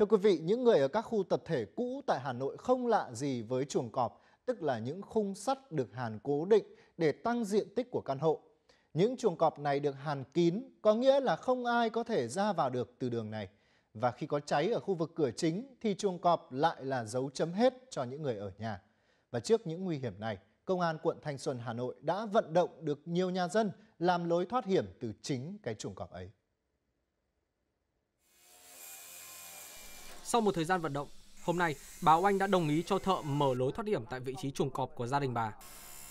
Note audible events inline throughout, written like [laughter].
Thưa quý vị, những người ở các khu tập thể cũ tại Hà Nội không lạ gì với chuồng cọp, tức là những khung sắt được hàn cố định để tăng diện tích của căn hộ. Những chuồng cọp này được hàn kín, có nghĩa là không ai có thể ra vào được từ đường này. Và khi có cháy ở khu vực cửa chính thì chuồng cọp lại là dấu chấm hết cho những người ở nhà. Và trước những nguy hiểm này, Công an quận Thanh Xuân Hà Nội đã vận động được nhiều nhà dân làm lối thoát hiểm từ chính cái chuồng cọp ấy. Sau một thời gian vận động, hôm nay bà Oanh đã đồng ý cho thợ mở lối thoát hiểm tại vị trí chuồng cọp của gia đình bà.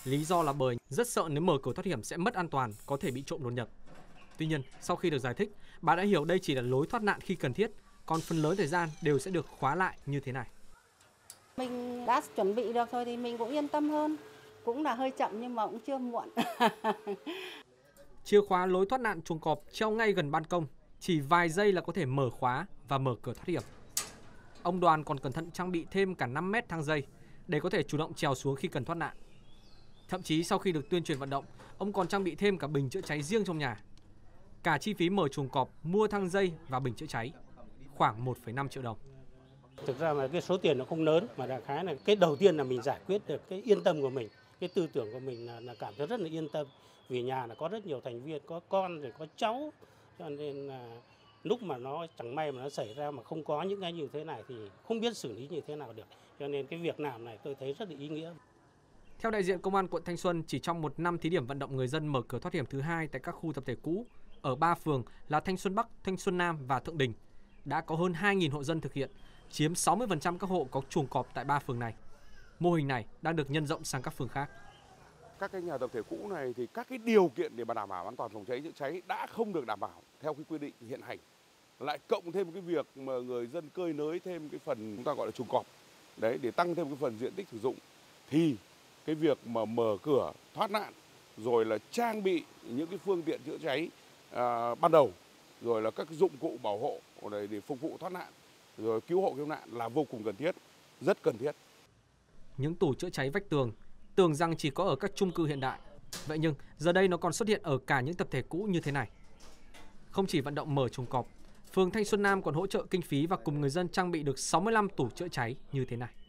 Lý do là bởi rất sợ nếu mở cửa thoát hiểm sẽ mất an toàn, có thể bị trộm đột nhập. Tuy nhiên, sau khi được giải thích, bà đã hiểu đây chỉ là lối thoát nạn khi cần thiết, còn phần lớn thời gian đều sẽ được khóa lại như thế này. Mình đã chuẩn bị được rồi thì mình cũng yên tâm hơn. Cũng là hơi chậm nhưng mà cũng chưa muộn. [laughs] Chìa khóa lối thoát nạn chuồng cọp treo ngay gần ban công, chỉ vài giây là có thể mở khóa và mở cửa thoát hiểm. Ông Đoàn còn cẩn thận trang bị thêm cả 5 mét thang dây để có thể chủ động trèo xuống khi cần thoát nạn. Thậm chí sau khi được tuyên truyền vận động, ông còn trang bị thêm cả bình chữa cháy riêng trong nhà. Cả chi phí mở chuồng cọp, mua thang dây và bình chữa cháy, khoảng 1,5 triệu đồng. Thực ra là cái số tiền nó không lớn mà là khái là cái đầu tiên là mình giải quyết được cái yên tâm của mình, cái tư tưởng của mình là, là cảm thấy rất là yên tâm vì nhà là có rất nhiều thành viên, có con rồi có cháu cho nên là lúc mà nó chẳng may mà nó xảy ra mà không có những cái như thế này thì không biết xử lý như thế nào được. Cho nên cái việc làm này tôi thấy rất là ý nghĩa. Theo đại diện Công an quận Thanh Xuân, chỉ trong một năm thí điểm vận động người dân mở cửa thoát hiểm thứ hai tại các khu tập thể cũ ở ba phường là Thanh Xuân Bắc, Thanh Xuân Nam và Thượng Đình đã có hơn 2.000 hộ dân thực hiện, chiếm 60% các hộ có chuồng cọp tại ba phường này. Mô hình này đang được nhân rộng sang các phường khác các cái nhà tập thể cũ này thì các cái điều kiện để mà đảm bảo an toàn phòng cháy chữa cháy đã không được đảm bảo theo cái quy định hiện hành lại cộng thêm cái việc mà người dân cơi nới thêm cái phần chúng ta gọi là trùng cọp đấy để tăng thêm cái phần diện tích sử dụng thì cái việc mà mở cửa thoát nạn rồi là trang bị những cái phương tiện chữa cháy à, ban đầu rồi là các dụng cụ bảo hộ để, để phục vụ thoát nạn rồi cứu hộ cứu nạn là vô cùng cần thiết rất cần thiết những tủ chữa cháy vách tường tưởng rằng chỉ có ở các chung cư hiện đại. Vậy nhưng giờ đây nó còn xuất hiện ở cả những tập thể cũ như thế này. Không chỉ vận động mở chuồng cọp, phường Thanh Xuân Nam còn hỗ trợ kinh phí và cùng người dân trang bị được 65 tủ chữa cháy như thế này.